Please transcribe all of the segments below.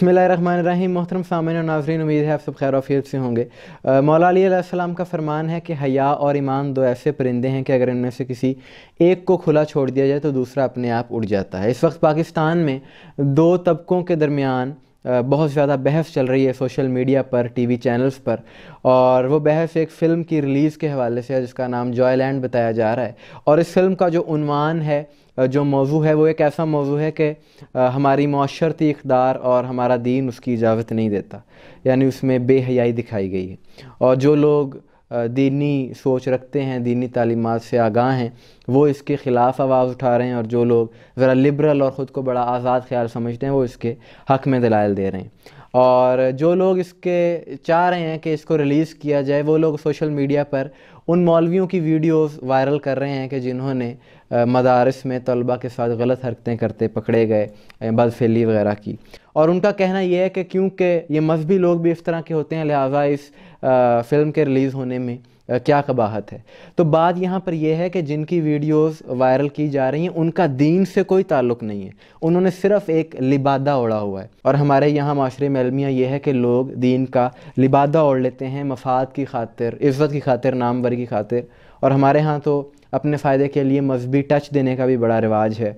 रही मोहतरम सामिन और नाजरीन उम्मीद है आप सब खैर वफीत से होंगे मौलाम का फरमान है कि हया और ईमान दो ऐसे परिंदे हैं कि अगर इनमें से किसी एक को खुला छोड़ दिया जाए तो दूसरा अपने आप उड़ जाता है इस वक्त पाकिस्तान में दो तबकों के दरमियान बहुत ज़्यादा बहस चल रही है सोशल मीडिया पर टीवी चैनल्स पर और वो बहस एक फ़िल्म की रिलीज़ के हवाले से है जिसका नाम जॉयलैंड बताया जा रहा है और इस फिल्म का जो उनवान है जो मौजू है वो एक ऐसा मौजू है कि हमारी माशरती इकदार और हमारा दीन उसकी इजाज़त नहीं देता यानी उसमें बेहयाई दिखाई गई है और जो लोग दीनी सोच रखते हैं दीनी तालीमत से आगाह हैं वो इसके ख़िलाफ़ आवाज़ उठा रहे हैं और जो लोग ज़रा लिबरल और ख़ुद को बड़ा आज़ाद ख्याल समझते हैं वो इसके हक़ में दलाल दे रहे हैं और जो लोग इसके चाह रहे हैं कि इसको रिलीज़ किया जाए वो लोग सोशल मीडिया पर उन मौलवियों की वीडियोस वायरल कर रहे हैं कि जिन्होंने मदारस में तलबा के साथ गलत हरकतें करते पकड़े गए बदफेली वगैरह की और उनका कहना यह है कि क्योंकि ये मजहबी लोग भी इस तरह के होते हैं लिहाजा इस आ, फिल्म के रिलीज़ होने में क्या कबाहत है तो बात यहाँ पर यह है कि जिनकी वीडियोस वायरल की जा रही हैं उनका दीन से कोई ताल्लुक नहीं है उन्होंने सिर्फ एक लिबादा ओढ़ा हुआ है और हमारे यहाँ माशरे में अलमिया यह है कि लोग दीन का लिबादा ओढ़ लेते हैं मफाद की खातिर इज़्ज़त की खातिर नामवर की खातिर और हमारे यहाँ तो अपने फ़ायदे के लिए मजहबी टच देने का भी बड़ा रिवाज है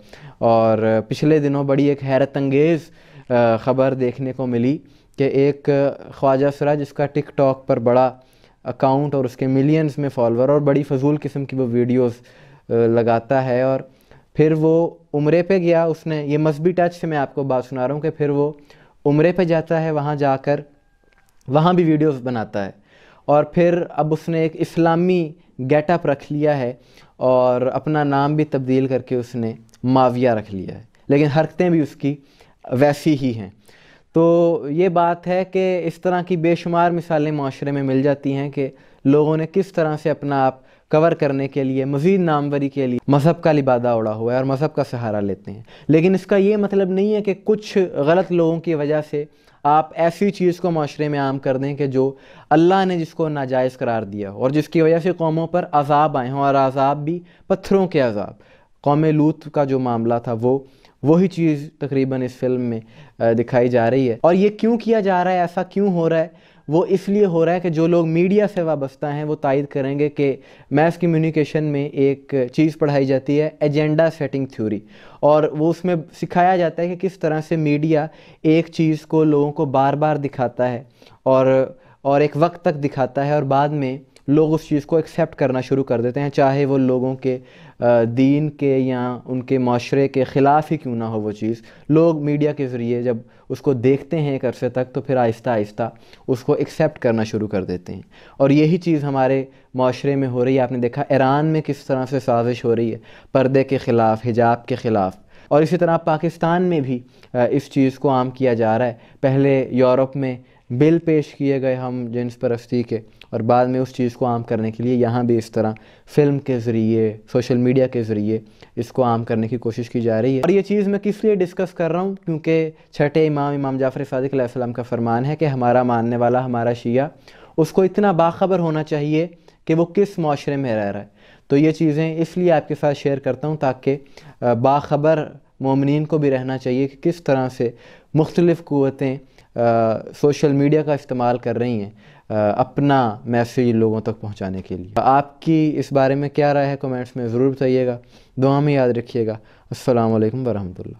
और पिछले दिनों बड़ी एक हैरत अंगेज़ ख़बर देखने को मिली कि एक ख्वाजा सरा जिसका टिक टॉक पर बड़ा अकाउंट और उसके मिलियंस में फॉलोअर और बड़ी फजूल किस्म की वो वीडियोस लगाता है और फिर वो उम्रे पे गया उसने ये मजहबी टच से मैं आपको बात सुना रहा हूँ कि फिर वो उम्रे पे जाता है वहाँ जाकर वहाँ भी वीडियोस बनाता है और फिर अब उसने एक इस्लामी गेटअप रख लिया है और अपना नाम भी तब्दील करके उसने माविया रख लिया है लेकिन हरकतें भी उसकी वैसी ही हैं तो ये बात है कि इस तरह की बेशुमार मिसालें माशरे में मिल जाती हैं कि लोगों ने किस तरह से अपना आप कवर करने के लिए मज़ीद नामवरी के लिए मज़हब का लिबादा उड़ा हुआ है और मज़हब का सहारा लेते हैं लेकिन इसका ये मतलब नहीं है कि कुछ गलत लोगों की वजह से आप ऐसी चीज़ को माशरे में आम कर दें कि जो अल्लाह ने जिसको नाजायज़ करार दिया और जिसकी वजह से कौमों पर अजाब आए हों और अजाब भी पत्थरों के अजाब कौम लूत का जो मामला था वो वही चीज़ तकरीबन इस फिल्म में दिखाई जा रही है और ये क्यों किया जा रहा है ऐसा क्यों हो रहा है वो इसलिए हो रहा है कि जो लोग मीडिया से वाबस्ता हैं वो तायद करेंगे कि मैथ कम्युनिकेशन में एक चीज़ पढ़ाई जाती है एजेंडा सेटिंग थ्योरी और वो उसमें सिखाया जाता है कि किस तरह से मीडिया एक चीज़ को लोगों को बार बार दिखाता है और और एक वक्त तक दिखाता है और बाद में लोग उस चीज़ को एक्सेप्ट करना शुरू कर देते हैं चाहे वो लोगों के दीन के या उनके माशरे के ख़िलाफ़ ही क्यों ना हो वो चीज़ लोग मीडिया के ज़रिए जब उसको देखते हैं एक अरसे तक तो फिर आहिस्ता आहिस्ता उसको एक्सेप्ट करना शुरू कर देते हैं और यही चीज़ हमारे माशरे में हो रही है आपने देखा ईरान में किस तरह से साजिश हो रही है पर्दे के ख़िलाफ़ हिजाब के ख़िलाफ़ और इसी तरह पाकिस्तान में भी इस चीज़ को आम किया जा रहा है पहले यूरोप में बिल पेश किए गए हम जिन्स परस्ती के और बाद में उस चीज़ को आम करने के लिए यहाँ भी इस तरह फिल्म के ज़रिए सोशल मीडिया के ज़रिए इसको आम करने की कोशिश की जा रही है और ये चीज़ मैं किस लिए डिस्कस कर रहा हूँ क्योंकि छठे इमाम इमाम जाफ़र सदक़म का फ़रमान है कि हमारा मानने वाला हमारा शिया उसको इतना बाखबर होना चाहिए कि वो किस माशरे में रह रहा है तो ये चीज़ें इसलिए आपके साथ शेयर करता हूँ ताकि बाखबर ममिन को भी रहना चाहिए कि किस तरह से मुख्तलिफ़ क़वतें सोशल मीडिया का इस्तेमाल कर रही हैं अपना मैसेज लोगों तक पहुंचाने के लिए आपकी इस बारे में क्या राय है कमेंट्स में ज़रूर बताइएगा दुआ में याद रखिएगा असल वरहमल